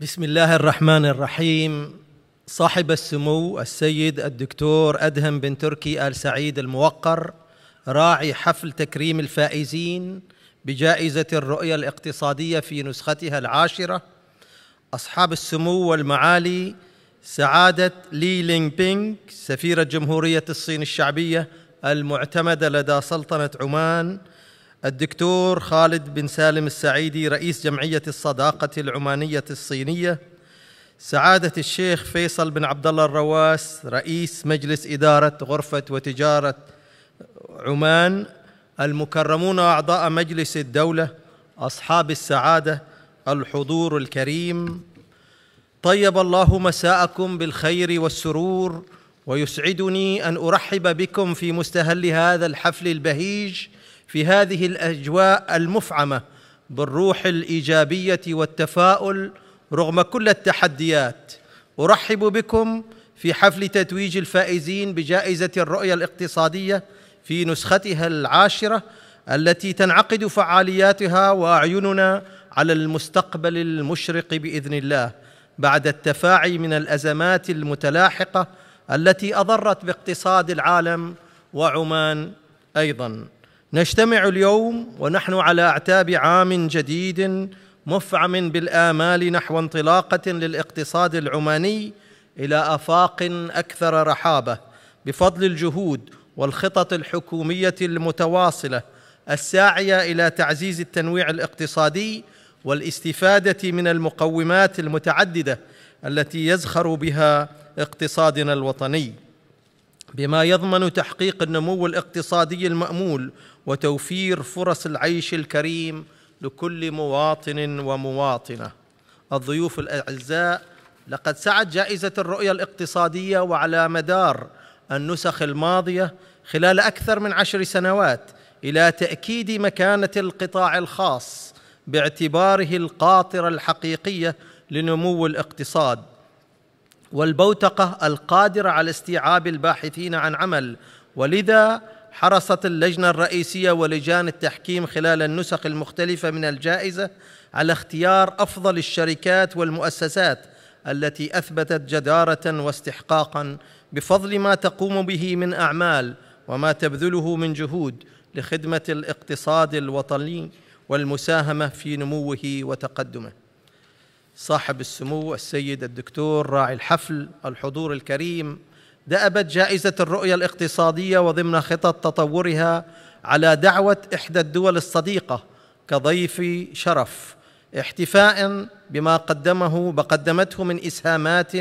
بسم الله الرحمن الرحيم صاحب السمو السيد الدكتور أدهم بن تركي آل سعيد الموقر راعي حفل تكريم الفائزين بجائزة الرؤية الاقتصادية في نسختها العاشرة أصحاب السمو والمعالي سعادة لي لينغ بينغ سفيرة جمهورية الصين الشعبية المعتمدة لدى سلطنة عمان الدكتور خالد بن سالم السعيدي رئيس جمعية الصداقة العمانية الصينية سعادة الشيخ فيصل بن عبد الله الرواس رئيس مجلس إدارة غرفة وتجارة عمان المكرمون أعضاء مجلس الدولة أصحاب السعادة الحضور الكريم طيب الله مساءكم بالخير والسرور ويسعدني أن أرحب بكم في مستهل هذا الحفل البهيج في هذه الاجواء المفعمه بالروح الايجابيه والتفاؤل رغم كل التحديات ارحب بكم في حفل تتويج الفائزين بجائزه الرؤيه الاقتصاديه في نسختها العاشره التي تنعقد فعالياتها واعيننا على المستقبل المشرق باذن الله بعد التفاعي من الازمات المتلاحقه التي اضرت باقتصاد العالم وعمان ايضا نجتمع اليوم ونحن على اعتاب عام جديد مفعم بالامال نحو انطلاقه للاقتصاد العماني الى افاق اكثر رحابه بفضل الجهود والخطط الحكوميه المتواصله الساعيه الى تعزيز التنويع الاقتصادي والاستفاده من المقومات المتعدده التي يزخر بها اقتصادنا الوطني بما يضمن تحقيق النمو الاقتصادي المامول وتوفير فرص العيش الكريم لكل مواطن ومواطنه الضيوف الاعزاء لقد سعت جائزه الرؤيه الاقتصاديه وعلى مدار النسخ الماضيه خلال اكثر من عشر سنوات الى تاكيد مكانه القطاع الخاص باعتباره القاطره الحقيقيه لنمو الاقتصاد والبوتقه القادره على استيعاب الباحثين عن عمل ولذا حرصت اللجنة الرئيسية ولجان التحكيم خلال النسخ المختلفة من الجائزة على اختيار أفضل الشركات والمؤسسات التي أثبتت جدارة واستحقاقا بفضل ما تقوم به من أعمال وما تبذله من جهود لخدمة الاقتصاد الوطني والمساهمة في نموه وتقدمه صاحب السمو السيد الدكتور راعي الحفل الحضور الكريم دأبت جائزة الرؤية الاقتصادية وضمن خطط تطورها على دعوة إحدى الدول الصديقة كضيف شرف احتفاء بما قدمه بقدمته من إسهامات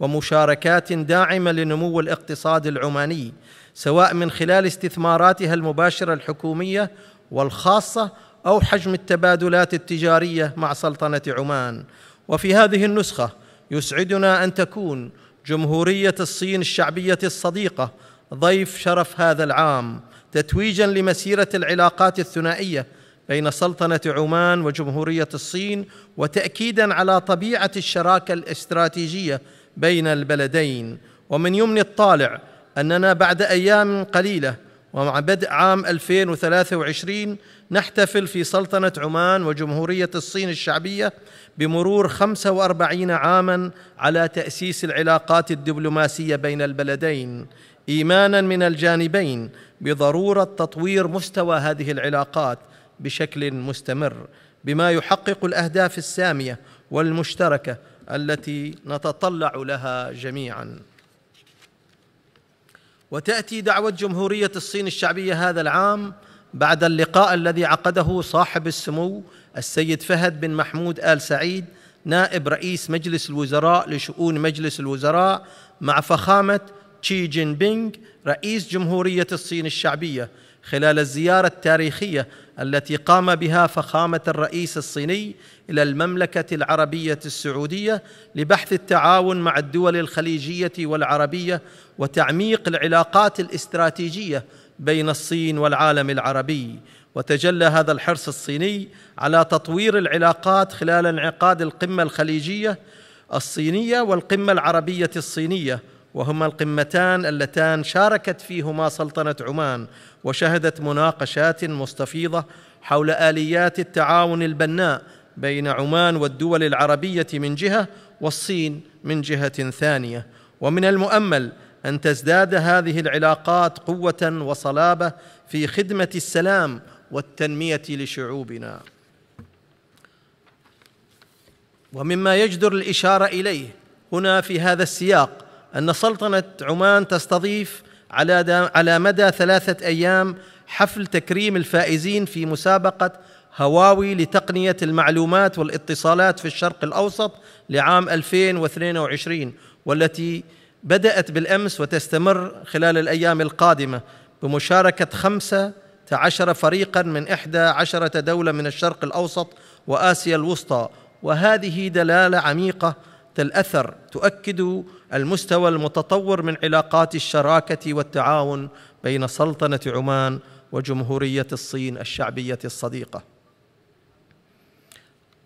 ومشاركات داعمة لنمو الاقتصاد العماني سواء من خلال استثماراتها المباشرة الحكومية والخاصة أو حجم التبادلات التجارية مع سلطنة عمان وفي هذه النسخة يسعدنا أن تكون جمهورية الصين الشعبية الصديقة ضيف شرف هذا العام تتويجا لمسيرة العلاقات الثنائية بين سلطنة عمان وجمهورية الصين وتأكيدا على طبيعة الشراكة الاستراتيجية بين البلدين ومن يمن الطالع أننا بعد أيام قليلة ومع بدء عام 2023 نحتفل في سلطنة عمان وجمهورية الصين الشعبية بمرور 45 عاماً على تأسيس العلاقات الدبلوماسية بين البلدين إيماناً من الجانبين بضرورة تطوير مستوى هذه العلاقات بشكل مستمر بما يحقق الأهداف السامية والمشتركة التي نتطلع لها جميعاً وتأتي دعوة جمهورية الصين الشعبية هذا العام بعد اللقاء الذي عقده صاحب السمو السيد فهد بن محمود آل سعيد نائب رئيس مجلس الوزراء لشؤون مجلس الوزراء مع فخامة تشي جين بينغ رئيس جمهورية الصين الشعبية خلال الزيارة التاريخية التي قام بها فخامة الرئيس الصيني إلى المملكة العربية السعودية لبحث التعاون مع الدول الخليجية والعربية وتعميق العلاقات الاستراتيجية بين الصين والعالم العربي وتجلى هذا الحرص الصيني على تطوير العلاقات خلال انعقاد القمة الخليجية الصينية والقمة العربية الصينية وهما القمتان اللتان شاركت فيهما سلطنه عمان وشهدت مناقشات مستفيضه حول اليات التعاون البناء بين عمان والدول العربيه من جهه والصين من جهه ثانيه ومن المؤمل ان تزداد هذه العلاقات قوه وصلابه في خدمه السلام والتنميه لشعوبنا ومما يجدر الاشاره اليه هنا في هذا السياق أن سلطنة عمان تستضيف على على مدى ثلاثة أيام حفل تكريم الفائزين في مسابقة هواوي لتقنية المعلومات والاتصالات في الشرق الأوسط لعام 2022 والتي بدأت بالأمس وتستمر خلال الأيام القادمة بمشاركة خمسة عشر فريقا من إحدى عشرة دولة من الشرق الأوسط وآسيا الوسطى وهذه دلالة عميقة الاثر تؤكد المستوى المتطور من علاقات الشراكه والتعاون بين سلطنه عمان وجمهوريه الصين الشعبيه الصديقه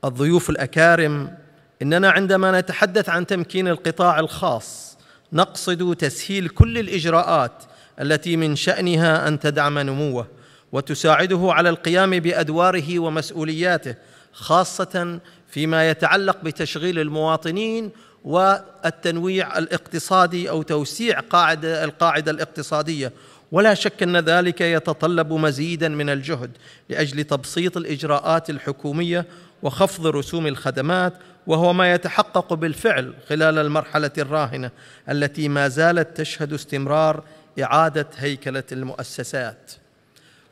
الضيوف الاكارم اننا عندما نتحدث عن تمكين القطاع الخاص نقصد تسهيل كل الاجراءات التي من شانها ان تدعم نموه وتساعده على القيام بادواره ومسؤولياته خاصه فيما يتعلق بتشغيل المواطنين والتنويع الاقتصادي او توسيع قاعده القاعده الاقتصاديه ولا شك ان ذلك يتطلب مزيدا من الجهد لاجل تبسيط الاجراءات الحكوميه وخفض رسوم الخدمات وهو ما يتحقق بالفعل خلال المرحله الراهنه التي ما زالت تشهد استمرار اعاده هيكله المؤسسات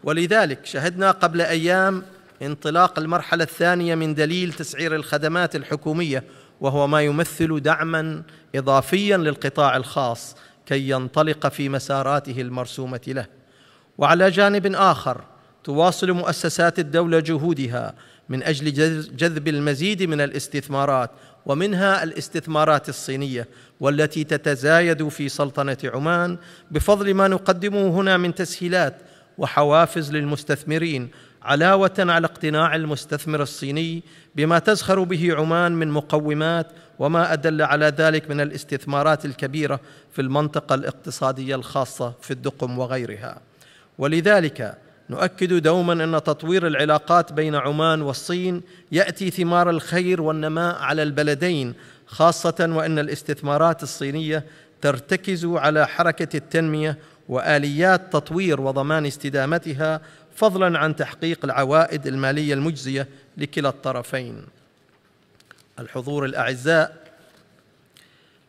ولذلك شهدنا قبل ايام انطلاق المرحلة الثانية من دليل تسعير الخدمات الحكومية وهو ما يمثل دعما إضافيا للقطاع الخاص كي ينطلق في مساراته المرسومة له وعلى جانب آخر تواصل مؤسسات الدولة جهودها من أجل جذب المزيد من الاستثمارات ومنها الاستثمارات الصينية والتي تتزايد في سلطنة عمان بفضل ما نقدمه هنا من تسهيلات وحوافز للمستثمرين علاوه على اقتناع المستثمر الصيني بما تزخر به عمان من مقومات وما ادل على ذلك من الاستثمارات الكبيره في المنطقه الاقتصاديه الخاصه في الدقم وغيرها ولذلك نؤكد دوما ان تطوير العلاقات بين عمان والصين ياتي ثمار الخير والنماء على البلدين خاصه وان الاستثمارات الصينيه ترتكز على حركه التنميه واليات تطوير وضمان استدامتها فضلا عن تحقيق العوائد الماليه المجزيه لكلا الطرفين الحضور الاعزاء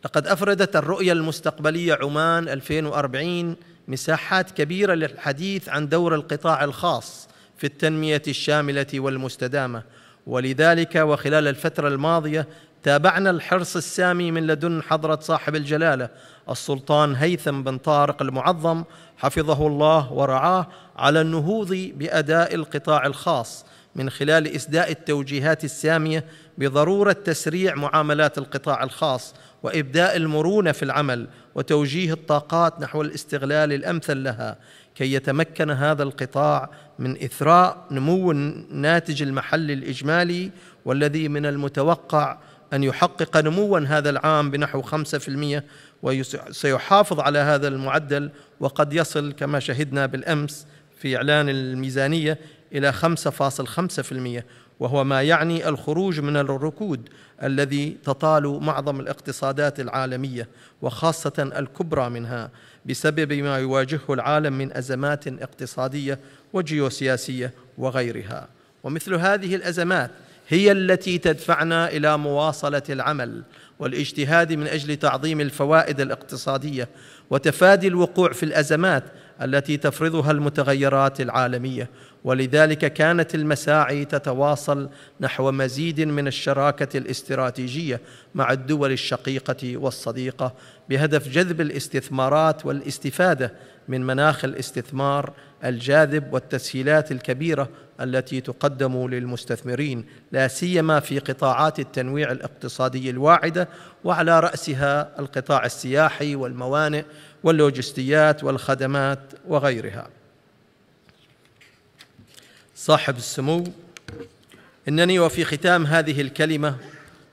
لقد افردت الرؤيه المستقبليه عمان 2040 مساحات كبيره للحديث عن دور القطاع الخاص في التنميه الشامله والمستدامه ولذلك وخلال الفتره الماضيه تابعنا الحرص السامي من لدن حضره صاحب الجلاله السلطان هيثم بن طارق المعظم حفظه الله ورعاه على النهوض باداء القطاع الخاص من خلال اسداء التوجيهات الساميه بضروره تسريع معاملات القطاع الخاص وابداء المرونه في العمل وتوجيه الطاقات نحو الاستغلال الامثل لها كي يتمكن هذا القطاع من اثراء نمو الناتج المحلي الاجمالي والذي من المتوقع أن يحقق نموا هذا العام بنحو 5% وسيحافظ على هذا المعدل وقد يصل كما شهدنا بالأمس في إعلان الميزانية إلى 5.5% وهو ما يعني الخروج من الركود الذي تطال معظم الاقتصادات العالمية وخاصة الكبرى منها بسبب ما يواجهه العالم من أزمات اقتصادية وجيوسياسية وغيرها ومثل هذه الأزمات هي التي تدفعنا الى مواصله العمل والاجتهاد من اجل تعظيم الفوائد الاقتصاديه وتفادي الوقوع في الازمات التي تفرضها المتغيرات العالميه ولذلك كانت المساعي تتواصل نحو مزيد من الشراكه الاستراتيجيه مع الدول الشقيقه والصديقه بهدف جذب الاستثمارات والاستفاده من مناخ الاستثمار الجاذب والتسهيلات الكبيره التي تقدم للمستثمرين لا سيما في قطاعات التنويع الاقتصادي الواعده وعلى راسها القطاع السياحي والموانئ واللوجستيات والخدمات وغيرها صاحب السمو انني وفي ختام هذه الكلمه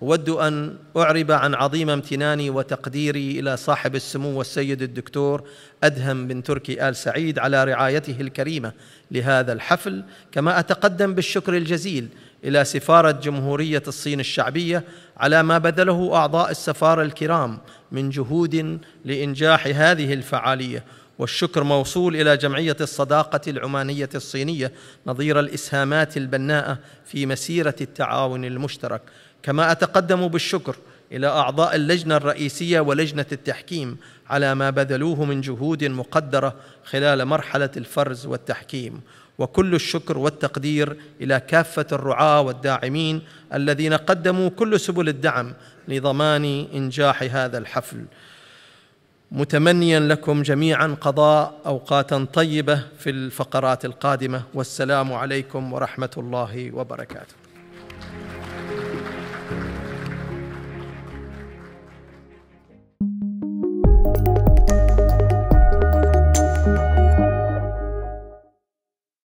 اود ان اعرب عن عظيم امتناني وتقديري الى صاحب السمو السيد الدكتور ادهم بن تركي ال سعيد على رعايته الكريمه لهذا الحفل كما اتقدم بالشكر الجزيل الى سفاره جمهوريه الصين الشعبيه على ما بذله اعضاء السفاره الكرام من جهود لانجاح هذه الفعاليه والشكر موصول إلى جمعية الصداقة العمانية الصينية نظير الإسهامات البناءة في مسيرة التعاون المشترك كما أتقدم بالشكر إلى أعضاء اللجنة الرئيسية ولجنة التحكيم على ما بذلوه من جهود مقدرة خلال مرحلة الفرز والتحكيم وكل الشكر والتقدير إلى كافة الرعاة والداعمين الذين قدموا كل سبل الدعم لضمان إنجاح هذا الحفل متمنيا لكم جميعا قضاء اوقاتا طيبه في الفقرات القادمه والسلام عليكم ورحمه الله وبركاته